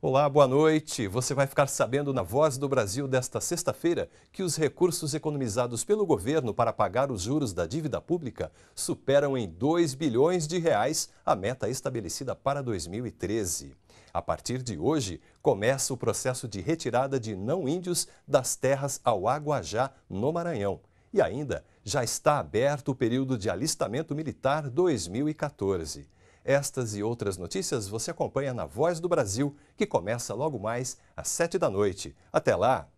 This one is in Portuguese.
Olá, boa noite. Você vai ficar sabendo na Voz do Brasil desta sexta-feira que os recursos economizados pelo governo para pagar os juros da dívida pública superam em 2 bilhões de reais a meta estabelecida para 2013. A partir de hoje, começa o processo de retirada de não índios das terras ao Aguajá, no Maranhão. E ainda, já está aberto o período de alistamento militar 2014. Estas e outras notícias você acompanha na Voz do Brasil, que começa logo mais às 7 da noite. Até lá!